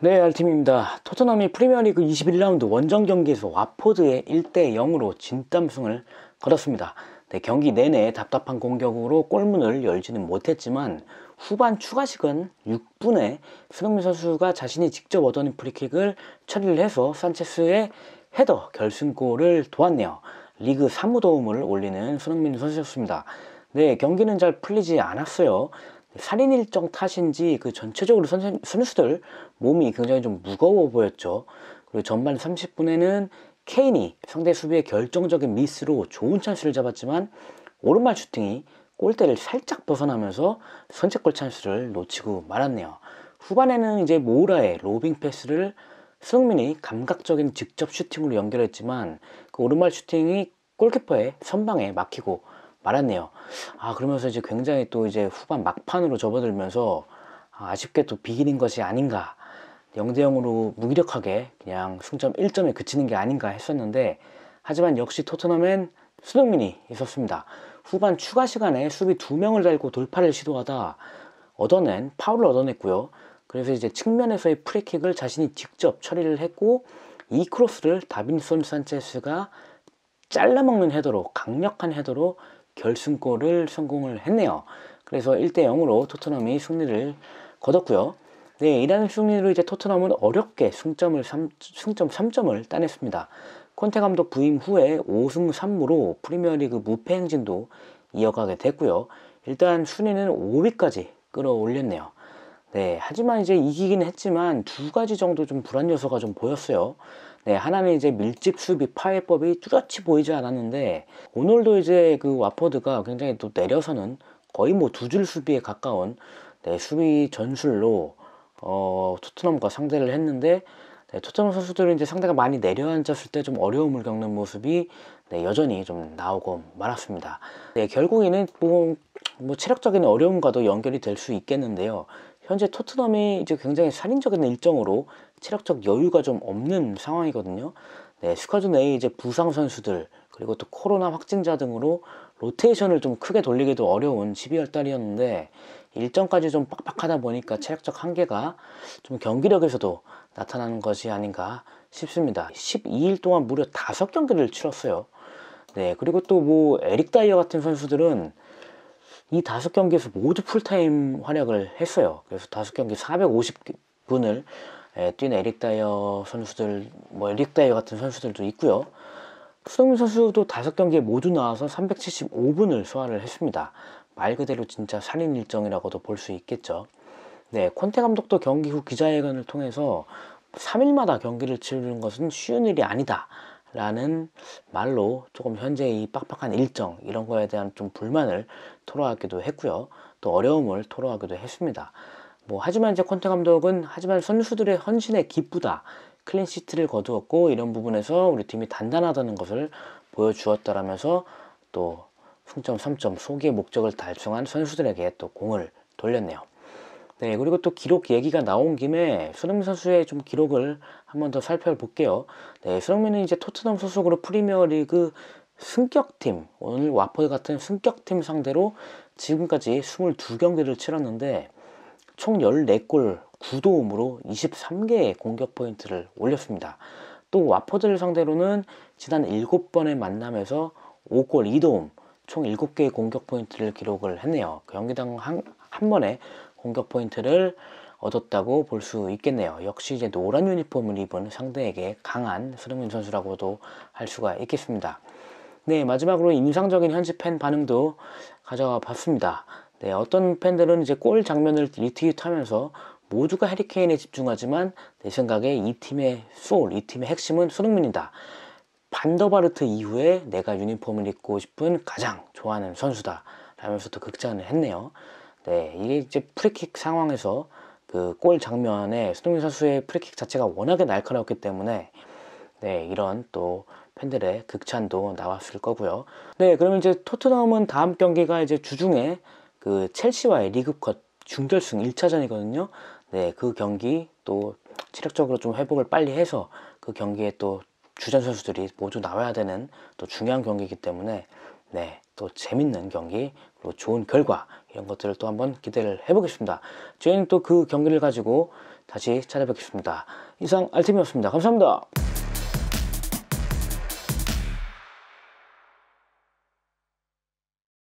네, 알팀입니다. 토트넘이 프리미어리그 21라운드 원정 경기에서 와포드에 1대 0으로 진땀승을 거뒀습니다. 네, 경기 내내 답답한 공격으로 골문을 열지는 못했지만 후반 추가시간 6분에 손흥민 선수가 자신이 직접 얻어낸 프리킥을 처리를 해서 산체스의 헤더 결승골을 도왔네요. 리그 3무 도움을 올리는 손흥민 선수였습니다. 네, 경기는 잘 풀리지 않았어요. 살인 일정 탓인지 그 전체적으로 선수, 선수들 몸이 굉장히 좀 무거워 보였죠. 그리고 전반 30분에는 케인이 상대 수비의 결정적인 미스로 좋은 찬스를 잡았지만 오른발 슈팅이 골대를 살짝 벗어나면서 선제골 찬스를 놓치고 말았네요. 후반에는 이제 모우라의 로빙 패스를 승민이 감각적인 직접 슈팅으로 연결했지만 그 오른발 슈팅이 골키퍼의 선방에 막히고 말았네요. 아 그러면서 이제 굉장히 또 이제 후반 막판으로 접어들면서 아, 아쉽게 또 비기는 것이 아닌가 0대0으로 무기력하게 그냥 승점 1점에 그치는 게 아닌가 했었는데 하지만 역시 토트넘엔 수동민이 있었습니다. 후반 추가 시간에 수비 두명을 달고 돌파를 시도하다 얻어낸 파울을 얻어냈고요. 그래서 이제 측면에서의 프리킥을 자신이 직접 처리를 했고 이 크로스를 다빈손 산체스가 잘라먹는 헤더로 강력한 헤더로 결승골을 성공을 했네요. 그래서 1대 0으로 토트넘이 승리를 거뒀고요. 네, 이라는 승리로 이제 토트넘은 어렵게 승점을 3, 승점 3점을 따냈습니다. 콘테 감독 부임 후에 5승 3무로 프리미어리그 무패 행진도 이어가게 됐고요. 일단 순위는 5위까지 끌어올렸네요. 네, 하지만 이제 이기긴 했지만 두 가지 정도 좀 불안 요소가 좀 보였어요. 네, 하나는 이제 밀집 수비 파해법이 뚜렷이 보이지 않았는데 오늘도 이제 그 와퍼드가 굉장히 또 내려서는 거의 뭐 두 줄 수비에 가까운 네, 수비 전술로 어, 토트넘과 상대를 했는데 네, 토트넘 선수들은 이제 상대가 많이 내려앉았을 때 좀 어려움을 겪는 모습이 네, 여전히 좀 나오고 말았습니다. 네, 결국에는 뭐, 뭐 체력적인 어려움과도 연결이 될 수 있겠는데요. 현재 토트넘이 이제 굉장히 살인적인 일정으로 체력적 여유가 좀 없는 상황이거든요. 네, 스쿼드 내에 이제 부상 선수들 그리고 또 코로나 확진자 등으로 로테이션을 좀 크게 돌리기도 어려운 12월 달이었는데 일정까지 좀 빡빡하다 보니까 체력적 한계가 좀 경기력에서도 나타나는 것이 아닌가 싶습니다. 12일 동안 무려 5경기를 치렀어요. 네, 그리고 또 뭐 에릭 다이어 같은 선수들은 이 다섯 경기에서 모두 풀타임 활약을 했어요. 그래서 다섯 경기 450분을 예, 뛴 에릭 다이어 선수들, 뭐 에릭 다이어 같은 선수들도 있고요. 수성민 선수도 다섯 경기에 모두 나와서 375분을 소화를 했습니다. 말 그대로 진짜 살인 일정이라고도 볼 수 있겠죠. 네, 콘테 감독도 경기 후 기자회견을 통해서 3일마다 경기를 치르는 것은 쉬운 일이 아니다. 라는 말로 조금 현재 이 빡빡한 일정 이런 거에 대한 좀 불만을 토로하기도 했고요. 또 어려움을 토로하기도 했습니다. 뭐 하지만 이제 콘테 감독은 하지만 선수들의 헌신에 기쁘다. 클린시트를 거두었고 이런 부분에서 우리 팀이 단단하다는 것을 보여주었다라면서 또 승점 3점 소기의 목적을 달성한 선수들에게 또 공을 돌렸네요. 네, 그리고 또 기록 얘기가 나온 김에 수능민 선수의 좀 기록을 한 번 더 살펴볼게요. 네, 수능민은 이제 토트넘 소속으로 프리미어리그 승격팀, 오늘 와퍼 같은 승격팀 상대로 지금까지 22경기를 치렀는데 총 14골 9도움으로 23개의 공격 포인트를 올렸습니다. 또와퍼를 상대로는 지난 7번의 만남에서 5골 2도움, 총 7개의 공격 포인트를 기록을 했네요. 그 경기당 한, 한 번에 공격 포인트를 얻었다고 볼 수 있겠네요. 역시 이제 노란 유니폼을 입은 상대에게 강한 손흥민 선수라고도 할 수가 있겠습니다. 네, 마지막으로 인상적인 현지 팬 반응도 가져와 봤습니다. 네, 어떤 팬들은 이제 골 장면을 리트윗하면서 모두가 해리케인에 집중하지만 내 생각에 이 팀의 소울, 이 팀의 핵심은 손흥민이다. 반더바르트 이후에 내가 유니폼을 입고 싶은 가장 좋아하는 선수다. 라면서 또 극찬을 했네요. 네, 이게 이제 프리킥 상황에서 그 골 장면에 손흥민 선수의 프리킥 자체가 워낙에 날카롭기 때문에 네, 이런 또 팬들의 극찬도 나왔을 거고요. 네, 그러면 이제 토트넘은 다음 경기가 이제 주중에 그 첼시와의 리그컷 중결승 1차전이거든요. 네, 그 경기 또 체력적으로 좀 회복을 빨리 해서 그 경기에 또 주전 선수들이 모두 나와야 되는 또 중요한 경기이기 때문에 네, 또 재밌는 경기 그리고 좋은 결과 이런 것들을 또 한번 기대를 해보겠습니다. 저희는 또 그 경기를 가지고 다시 찾아뵙겠습니다. 이상 알팀이었습니다. 감사합니다.